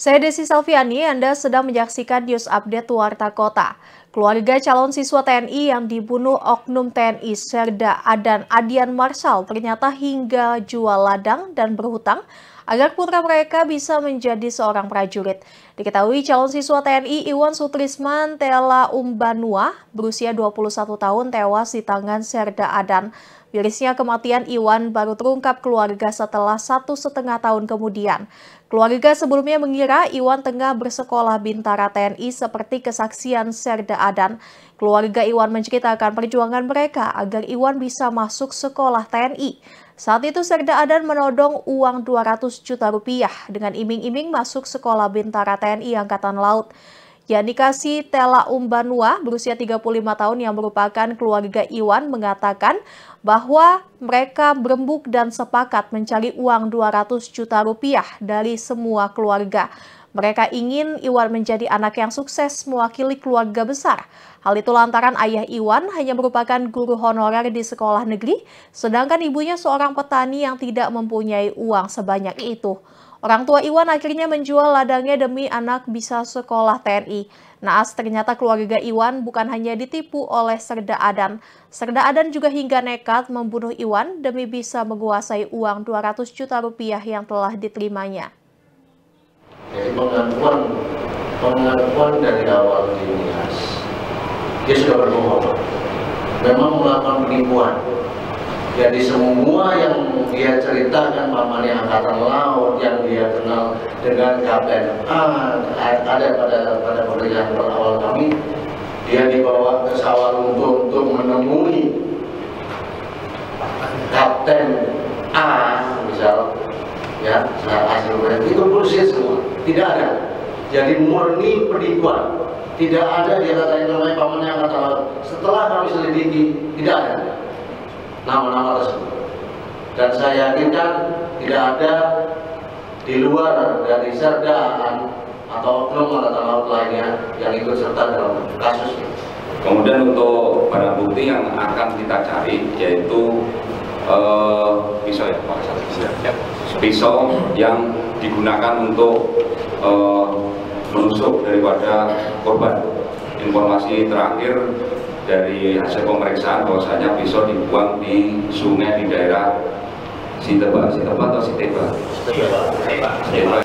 Saya Desi Salviani, Anda sedang menyaksikan news update Warta Kota. Keluarga calon siswa TNI yang dibunuh Oknum TNI Serda Adan Adian Marsal ternyata hingga jual ladang dan berhutang agar putra mereka bisa menjadi seorang prajurit. Diketahui calon siswa TNI Iwan Sutrisman Tela Umbanua berusia 21 tahun tewas di tangan Serda Adan. Mirisnya kematian Iwan baru terungkap keluarga setelah satu setengah tahun kemudian. Keluarga sebelumnya mengira Iwan tengah bersekolah bintara TNI seperti kesaksian Serda Adan. Keluarga Iwan menceritakan perjuangan mereka agar Iwan bisa masuk sekolah TNI. Saat itu Serda Adan menodong uang 200 juta rupiah dengan iming-iming masuk sekolah bintara TNI Angkatan Laut. Yanikasi Tela Umbanua berusia 35 tahun yang merupakan keluarga Iwan mengatakan bahwa mereka berembuk dan sepakat mencari uang 200 juta rupiah dari semua keluarga. Mereka ingin Iwan menjadi anak yang sukses mewakili keluarga besar. Hal itu lantaran ayah Iwan hanya merupakan guru honorer di sekolah negeri, sedangkan ibunya seorang petani yang tidak mempunyai uang sebanyak itu. Orang tua Iwan akhirnya menjual ladangnya demi anak bisa sekolah TNI. Naas ternyata keluarga Iwan bukan hanya ditipu oleh Serda Adan. Serda Adan juga hingga nekat membunuh Iwan demi bisa menguasai uang 200 juta rupiah yang telah diterimanya. Pengakuan, pengakuan dari awal di Nias, dia sudah berbohong. Memang melakukan penipuan, jadi semua yang dia ceritakan pamannya angkatan laut yang dia kenal dengan Kapten A ada pada pada perjalanan awal kami dia dibawa ke sawah untuk menemui Kapten A misal ya hasil itu bullshit semua tidak ada jadi murni penipuan tidak ada dia kata namanya pamannya angkatan laut setelah kami selidiki tidak ada nama-nama tersebut dan saya yakinkan tidak ada di luar dari serdaan atau oknum angkatan laut lainnya yang ikut serta dalam kasus ini. Kemudian untuk barang bukti yang akan kita cari yaitu uh, pisau ya Pak Pisau yang digunakan untuk uh, menusuk daripada korban. Informasi terakhir dari hasil pemeriksaan bahwasanya pisau dibuang di sungai di daerah Siteba, Siteba atau Siteba? Siteba.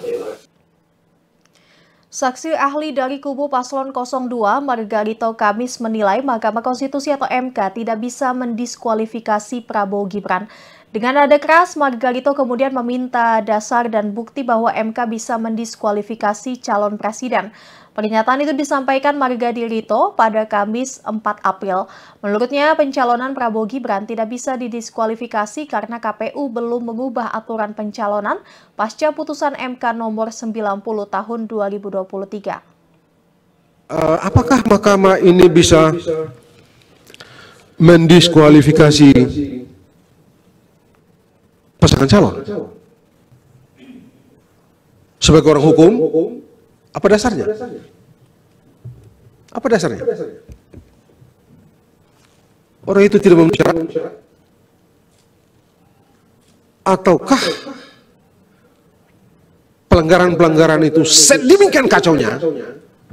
Saksi ahli dari kubu Paslon 02 Margarito Kamis menilai Mahkamah Konstitusi atau MK tidak bisa mendiskualifikasi Prabowo Gibran. Dengan nada keras, Margarito kemudian meminta dasar dan bukti bahwa MK bisa mendiskualifikasi calon presiden. Pernyataan itu disampaikan Margarito pada Kamis 4 April. Menurutnya, pencalonan Prabowo Gibran tidak bisa didiskualifikasi karena KPU belum mengubah aturan pencalonan pasca putusan MK nomor 90 tahun 2023. Uh, eh, apakah mahkamah ini bisa mendiskualifikasi pasangan calon. Sebagai orang hukum, apa dasarnya? Apa dasarnya? Orang itu tidak memenuhi syarat? Ataukah pelanggaran-pelanggaran itu sedemikian kacaunya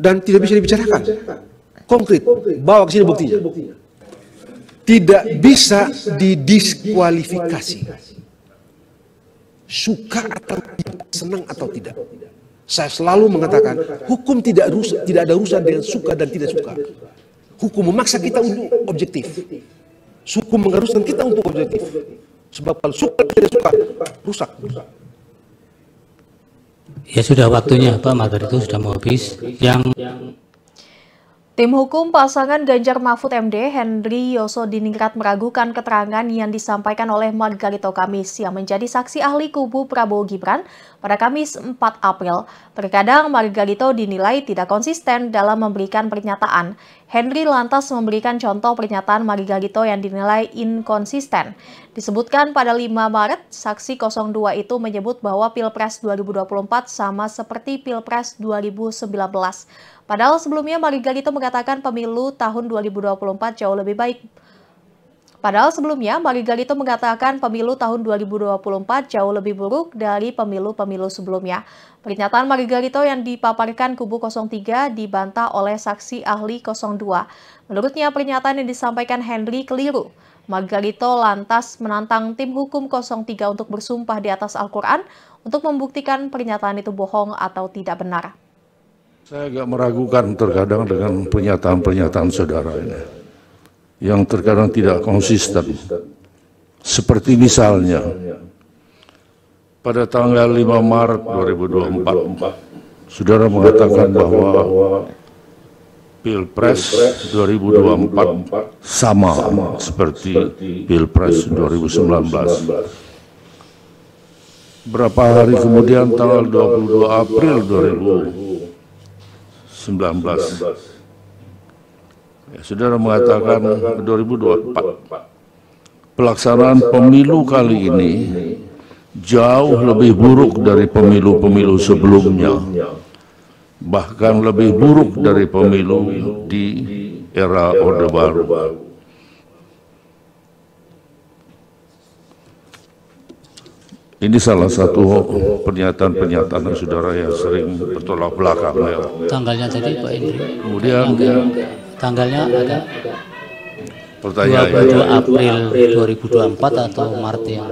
dan tidak bisa dibicarakan? Konkret, bawa ke sini buktinya. Tidak bisa didiskualifikasi suka atau tidak, senang atau tidak. Saya selalu mengatakan, hukum tidak rusak, tidak ada urusan dengan suka dan tidak suka. Hukum memaksa kita untuk objektif. Hukum mengharuskan kita untuk objektif. Sebab kalau suka tidak suka, rusak. Ya sudah waktunya Pak, Margarito itu sudah mau habis. Yang Tim hukum pasangan Ganjar Mahfud MD Henry Yoso Yosodiningrat meragukan keterangan yang disampaikan oleh Margarito Kamis yang menjadi saksi ahli kubu Prabowo Gibran pada Kamis 4 April. Terkadang Margarito dinilai tidak konsisten dalam memberikan pernyataan. Henry lantas memberikan contoh pernyataan Margarito yang dinilai inkonsisten. Disebutkan pada 5 Maret, saksi 02 itu menyebut bahwa Pilpres 2024 sama seperti Pilpres 2019. Padahal sebelumnya Maliga itu mengatakan pemilu tahun 2024 jauh lebih baik. Padahal sebelumnya Maliga itu mengatakan pemilu tahun 2024 jauh lebih buruk dari pemilu-pemilu sebelumnya. Pernyataan Gito yang dipaparkan kubu 03 dibantah oleh saksi ahli 02. Menurutnya pernyataan yang disampaikan Henry keliru. Margarito lantas menantang tim hukum 03 untuk bersumpah di atas Al-Quran untuk membuktikan pernyataan itu bohong atau tidak benar. Saya agak meragukan terkadang dengan pernyataan-pernyataan saudara ini yang terkadang tidak konsisten. Seperti misalnya pada tanggal 5 Maret 2024 saudara mengatakan bahwa Pilpres 2024 sama seperti Pilpres 2019. Berapa hari kemudian tanggal 22 April 2024 Ya, saudara mengatakan 2024. Pelaksanaan pemilu kali ini jauh lebih buruk dari pemilu-pemilu sebelumnya. Bahkan lebih buruk dari pemilu di era Orde Baru. Ini salah satu pernyataan-pernyataan saudara yang sering bertolak belakang ya. Tanggalnya tadi Pak Indri. Kemudian yang, tanggalnya ada pertanyaan 22 ya. April 2024 atau Maret yang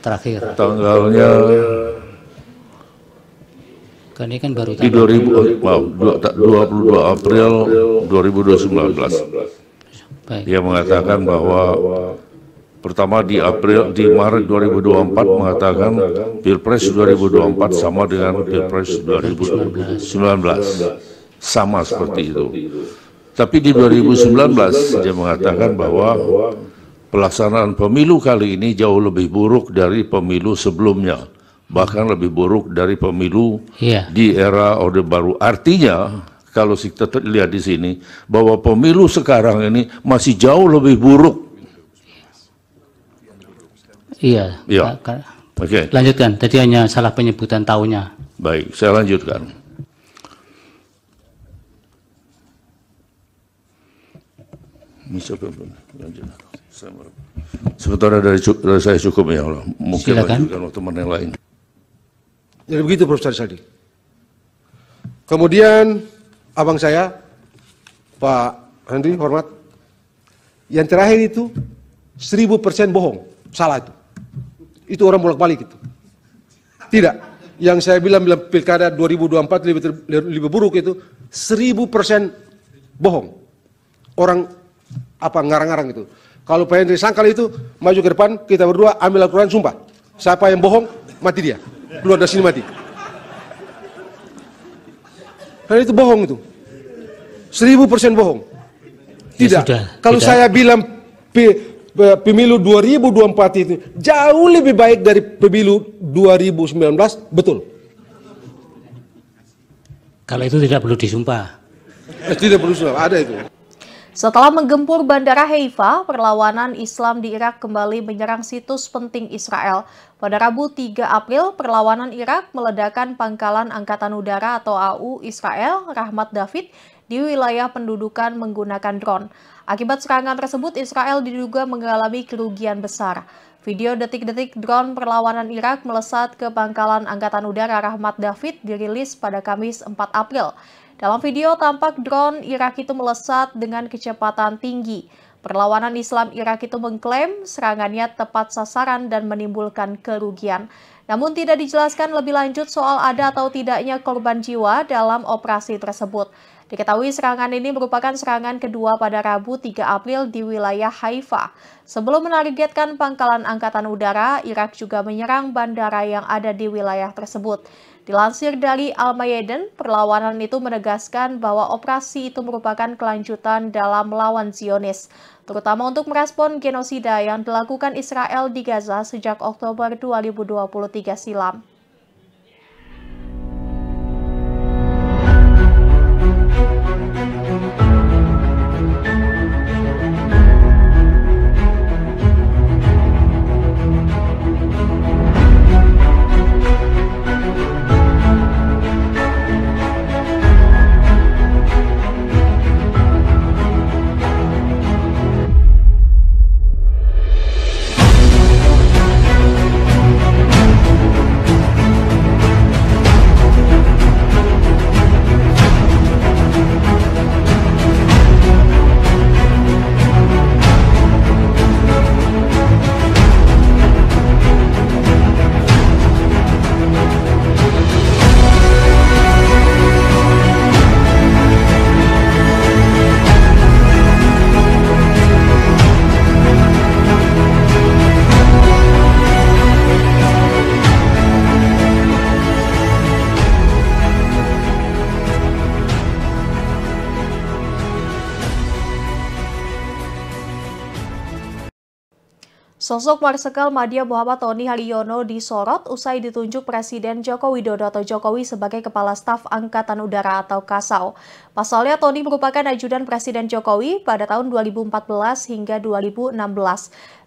terakhir. Tanggalnya kan ini kan baru di 2000 maaf, 22 April 2019. Baik. Dia mengatakan bahwa pertama di April di Maret 2024 mengatakan Pilpres 2024 sama dengan Pilpres 2019. Sama seperti itu. Tapi di 2019 dia mengatakan bahwa pelaksanaan pemilu kali ini jauh lebih buruk dari pemilu sebelumnya. Bahkan lebih buruk dari pemilu yeah. di era Orde Baru. Artinya kalau kita lihat di sini bahwa pemilu sekarang ini masih jauh lebih buruk Iya. Iya. Oke. Okay. Lanjutkan. Tadi hanya salah penyebutan tahunnya. Baik, saya lanjutkan. Sebetulnya dari, saya cukup ya Allah. Mungkin Silakan. lanjutkan teman yang lain. Jadi ya, begitu Prof. Sadi. Kemudian abang saya, Pak Henry, hormat. Yang terakhir itu, seribu persen bohong. Salah itu itu orang bolak-balik itu. Tidak. Yang saya bilang bilang pilkada 2024 lebih, ter, lebih buruk itu 1000% bohong. Orang apa ngarang-ngarang itu. Kalau Pak Hendri Sangkal itu maju ke depan, kita berdua ambil Al-Quran sumpah. Siapa yang bohong, mati dia. Keluar dari sini mati. Karena itu bohong itu. Seribu bohong. Ya tidak. Ya sudah, Kalau tidak. saya bilang pemilu 2024 itu jauh lebih baik dari pemilu 2019, betul? Kalau itu tidak perlu disumpah. Eh, tidak perlu disumpah, ada itu. Setelah menggempur Bandara Haifa, perlawanan Islam di Irak kembali menyerang situs penting Israel. Pada Rabu 3 April, perlawanan Irak meledakan pangkalan Angkatan Udara atau AU Israel, Rahmat David, di wilayah pendudukan menggunakan drone. Akibat serangan tersebut, Israel diduga mengalami kerugian besar. Video detik-detik drone perlawanan Irak melesat ke pangkalan Angkatan Udara Rahmat David dirilis pada Kamis 4 April. Dalam video tampak drone Irak itu melesat dengan kecepatan tinggi. Perlawanan Islam Irak itu mengklaim serangannya tepat sasaran dan menimbulkan kerugian. Namun tidak dijelaskan lebih lanjut soal ada atau tidaknya korban jiwa dalam operasi tersebut. Diketahui serangan ini merupakan serangan kedua pada Rabu 3 April di wilayah Haifa. Sebelum menargetkan pangkalan Angkatan Udara, Irak juga menyerang bandara yang ada di wilayah tersebut. Dilansir dari Al Mayeden, perlawanan itu menegaskan bahwa operasi itu merupakan kelanjutan dalam melawan Zionis, terutama untuk merespon genosida yang dilakukan Israel di Gaza sejak Oktober 2023 silam. Sosok Marsikal Madya Muhammad Tony Haliono disorot usai ditunjuk Presiden Joko Widodo atau Jokowi sebagai Kepala Staf Angkatan Udara atau KASAU. Pasalnya Tony merupakan ajudan Presiden Jokowi pada tahun 2014 hingga 2016.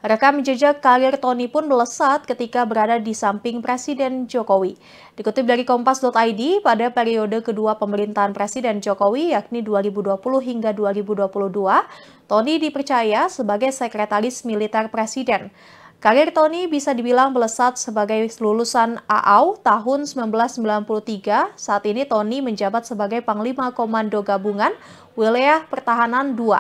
Rekam jejak karir Tony pun melesat ketika berada di samping Presiden Jokowi. Dikutip dari Kompas.id, pada periode kedua pemerintahan Presiden Jokowi yakni 2020 hingga 2022, Tony dipercaya sebagai Sekretaris Militer Presiden. Karir Tony bisa dibilang melesat sebagai lulusan AAU tahun 1993. Saat ini Tony menjabat sebagai Panglima Komando Gabungan Wilayah Pertahanan II.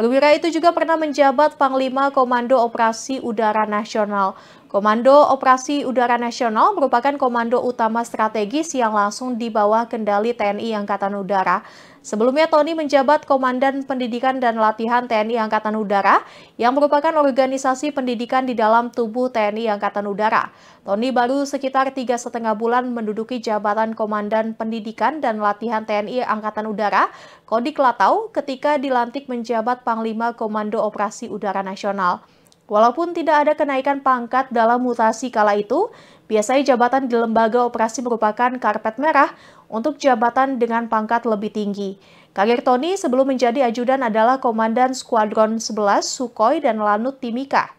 Perwira itu juga pernah menjabat Panglima Komando Operasi Udara Nasional. Komando Operasi Udara Nasional merupakan komando utama strategis yang langsung di bawah kendali TNI Angkatan Udara. Sebelumnya Tony menjabat Komandan Pendidikan dan Latihan TNI Angkatan Udara yang merupakan organisasi pendidikan di dalam tubuh TNI Angkatan Udara. Tony baru sekitar tiga setengah bulan menduduki jabatan Komandan Pendidikan dan Latihan TNI Angkatan Udara, Kodik Latau, ketika dilantik menjabat Panglima Komando Operasi Udara Nasional. Walaupun tidak ada kenaikan pangkat dalam mutasi kala itu, biasanya jabatan di lembaga operasi merupakan karpet merah untuk jabatan dengan pangkat lebih tinggi. Karir Tony sebelum menjadi ajudan adalah Komandan Skuadron 11 Sukhoi dan Lanut Timika.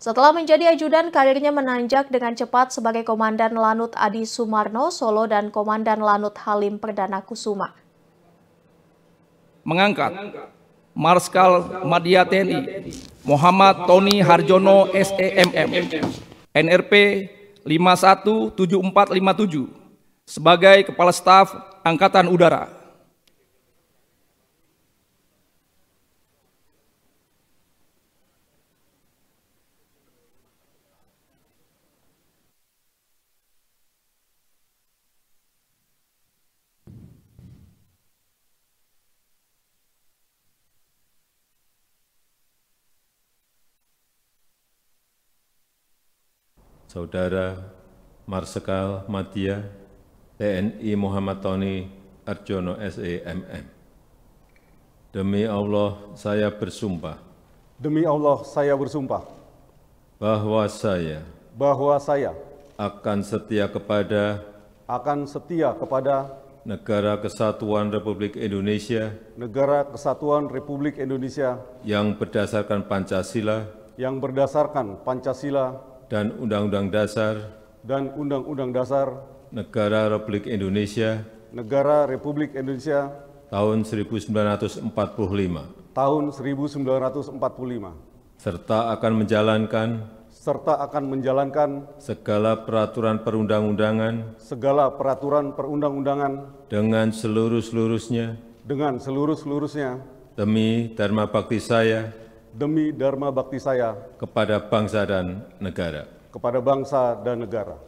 Setelah menjadi ajudan, karirnya menanjak dengan cepat sebagai Komandan Lanut Adi Sumarno Solo dan Komandan Lanut Halim Perdana Kusuma. Mengangkat Marskal Madia TNI Muhammad Tony Harjono SEMM NRP 517457 sebagai Kepala Staf Angkatan Udara. Saudara Marsekal Madia TNI Muhammad Tony Arjono SEMM. Demi Allah saya bersumpah. Demi Allah saya bersumpah. Bahwa saya. Bahwa saya. Akan setia kepada. Akan setia kepada. Negara Kesatuan Republik Indonesia. Negara Kesatuan Republik Indonesia. Yang berdasarkan Pancasila. Yang berdasarkan Pancasila dan Undang-Undang Dasar dan Undang-Undang Dasar Negara Republik Indonesia Negara Republik Indonesia tahun 1945 tahun 1945 serta akan menjalankan serta akan menjalankan segala peraturan perundang-undangan segala peraturan perundang-undangan dengan seluruh-seluruhnya dengan seluruh-seluruhnya demi dharma bakti saya demi Dharma Bakti saya kepada bangsa dan negara. Kepada bangsa dan negara.